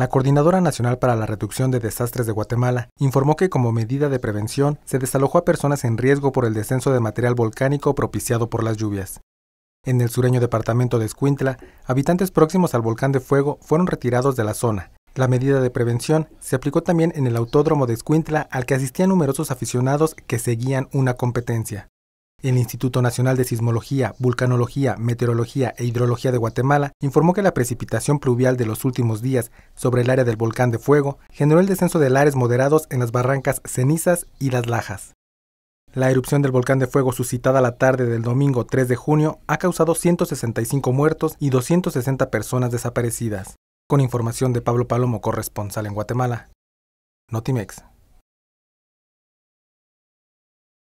La Coordinadora Nacional para la Reducción de Desastres de Guatemala informó que como medida de prevención se desalojó a personas en riesgo por el descenso de material volcánico propiciado por las lluvias. En el sureño departamento de Escuintla, habitantes próximos al volcán de fuego fueron retirados de la zona. La medida de prevención se aplicó también en el autódromo de Escuintla al que asistían numerosos aficionados que seguían una competencia. El Instituto Nacional de Sismología, Vulcanología, Meteorología e Hidrología de Guatemala informó que la precipitación pluvial de los últimos días sobre el área del volcán de fuego generó el descenso de lares moderados en las barrancas Cenizas y Las Lajas. La erupción del volcán de fuego suscitada la tarde del domingo 3 de junio ha causado 165 muertos y 260 personas desaparecidas. Con información de Pablo Palomo, corresponsal en Guatemala. Notimex.